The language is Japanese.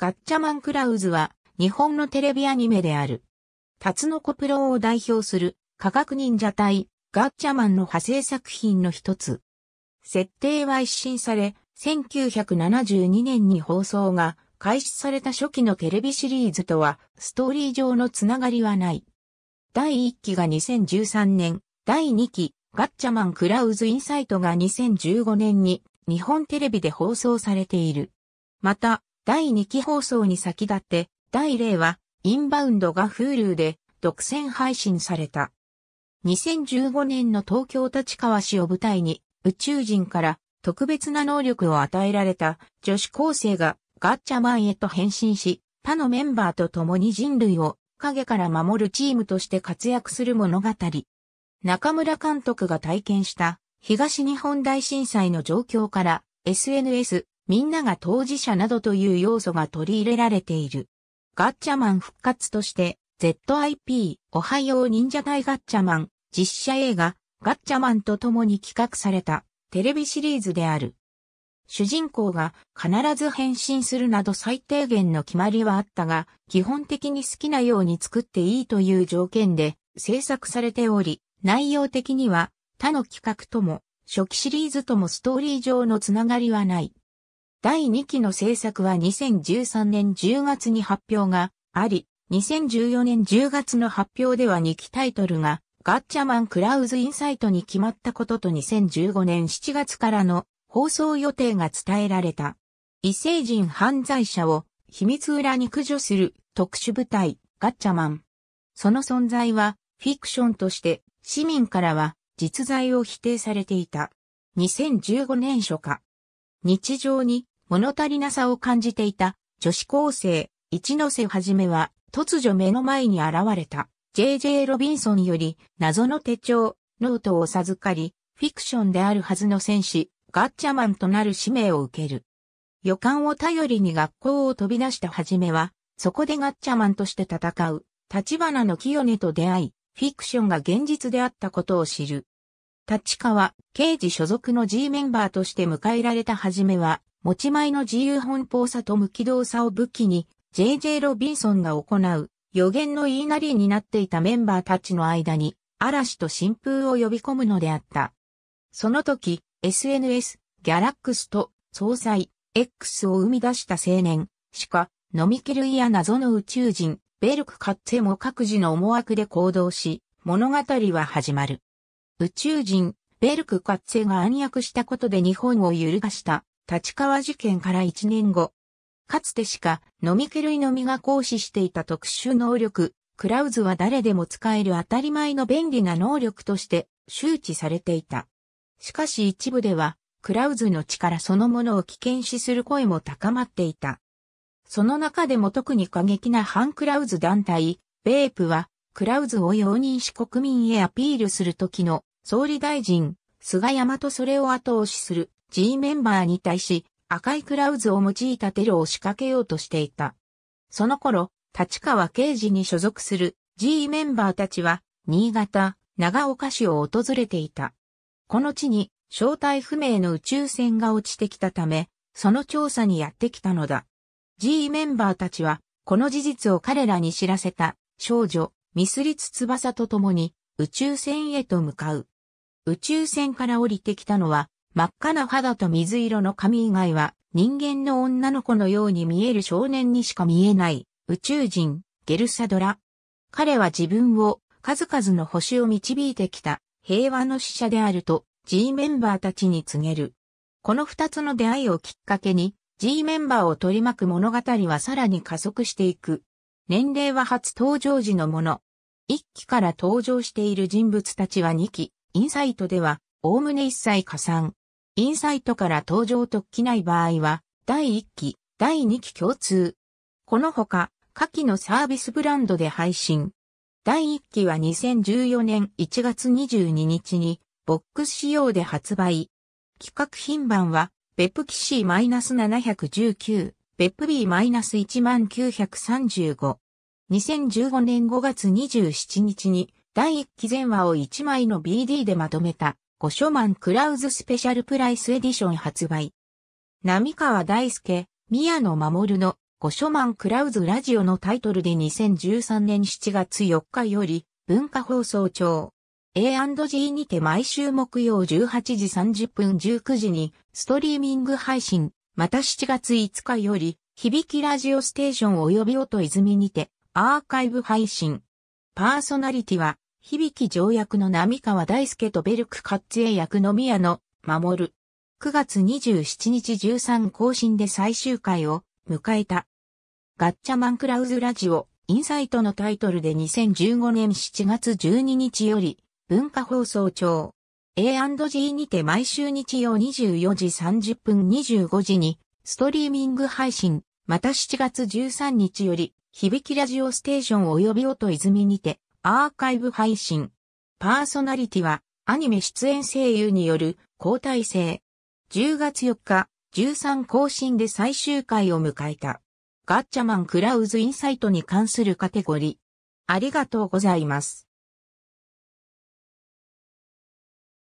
ガッチャマンクラウズは日本のテレビアニメである。タツノコプロを代表する科学忍者隊ガッチャマンの派生作品の一つ。設定は一新され、1972年に放送が開始された初期のテレビシリーズとはストーリー上のつながりはない。第1期が2013年、第2期ガッチャマンクラウズインサイトが2015年に日本テレビで放送されている。また、第2期放送に先立って、第0は、インバウンドがフールーで独占配信された。2015年の東京立川市を舞台に、宇宙人から特別な能力を与えられた女子高生がガッチャマンへと変身し、他のメンバーと共に人類を影から守るチームとして活躍する物語。中村監督が体験した東日本大震災の状況から SNS、みんなが当事者などという要素が取り入れられている。ガッチャマン復活として、ZIP、おはよう忍者隊ガッチャマン、実写映画、ガッチャマンと共に企画された、テレビシリーズである。主人公が必ず変身するなど最低限の決まりはあったが、基本的に好きなように作っていいという条件で制作されており、内容的には他の企画とも初期シリーズともストーリー上のつながりはない。第2期の制作は2013年10月に発表があり、2014年10月の発表では2期タイトルがガッチャマンクラウズインサイトに決まったことと2015年7月からの放送予定が伝えられた。異星人犯罪者を秘密裏に駆除する特殊部隊ガッチャマン。その存在はフィクションとして市民からは実在を否定されていた。2015年初夏。日常に物足りなさを感じていた女子高生、一ノ瀬はじめは突如目の前に現れた JJ ロビンソンより謎の手帳、ノートを授かり、フィクションであるはずの戦士、ガッチャマンとなる使命を受ける。予感を頼りに学校を飛び出したはじめは、そこでガッチャマンとして戦う、立花の清音と出会い、フィクションが現実であったことを知る。立川、刑事所属の G メンバーとして迎えられたはじめは、持ち前の自由奔放さと無軌道さを武器に、JJ ロビンソンが行う予言の言いなりになっていたメンバーたちの間に、嵐と新風を呼び込むのであった。その時、SNS、ギャラックスと総裁、X を生み出した青年、しか、飲みきるいや謎の宇宙人、ベルク・カッツェも各自の思惑で行動し、物語は始まる。宇宙人、ベルク・カッツェが暗躍したことで日本を揺るがした立川事件から1年後、かつてしか、飲み気類のみが行使していた特殊能力、クラウズは誰でも使える当たり前の便利な能力として周知されていた。しかし一部では、クラウズの力そのものを危険視する声も高まっていた。その中でも特に過激な反クラウズ団体、ベープは、クラウズを容認し国民へアピールする時の総理大臣、菅山とそれを後押しする G メンバーに対し赤いクラウズを用いたテロを仕掛けようとしていた。その頃、立川刑事に所属する G メンバーたちは、新潟、長岡市を訪れていた。この地に、正体不明の宇宙船が落ちてきたため、その調査にやってきたのだ。G メンバーたちは、この事実を彼らに知らせた、少女、ミスリツ翼と共に、宇宙船へと向かう。宇宙船から降りてきたのは、真っ赤な肌と水色の髪以外は人間の女の子のように見える少年にしか見えない宇宙人ゲルサドラ。彼は自分を数々の星を導いてきた平和の使者であると G メンバーたちに告げる。この二つの出会いをきっかけに G メンバーを取り巻く物語はさらに加速していく。年齢は初登場時のもの。一期から登場している人物たちは二期、インサイトでは、おおむね一切加算。インサイトから登場特記ない場合は、第1期、第2期共通。このほか、下記のサービスブランドで配信。第1期は2014年1月22日に、ボックス仕様で発売。企画品番は、別府シー7 1 9別府ー1 9 3 5 2015年5月27日に、第1期前話を1枚の BD でまとめた。五書マクラウズスペシャルプライスエディション発売。波川大輔、宮野守の五書マクラウズラジオのタイトルで2013年7月4日より文化放送庁 A&G にて毎週木曜18時30分19時にストリーミング配信、また7月5日より響きラジオステーション及び音泉にてアーカイブ配信。パーソナリティは響き条約の並川大輔とベルク・活営役の宮野、守る。9月27日13更新で最終回を迎えた。ガッチャマンクラウズラジオ、インサイトのタイトルで2015年7月12日より、文化放送庁、A&G にて毎週日曜24時30分25時に、ストリーミング配信、また7月13日より、響きラジオステーション及び音泉にて、アーカイブ配信。パーソナリティは、アニメ出演声優による交代制。10月4日、13更新で最終回を迎えた。ガッチャマンクラウズインサイトに関するカテゴリー。ありがとうございます。